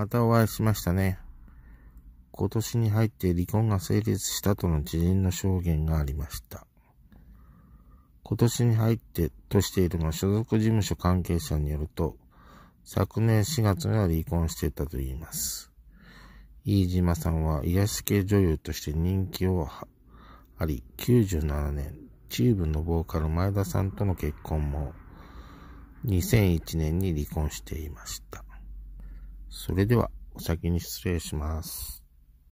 またお会いしましたね。今年に入って離婚が成立したとの知人の証言がありました。今年に入ってとしているが所属事務所関係者によると、昨年4月には離婚していたといいます。飯島さんは癒し系女優として人気をあり、97年、チューブのボーカル前田さんとの結婚も、2001年に離婚していました。それでは、お先に失礼します。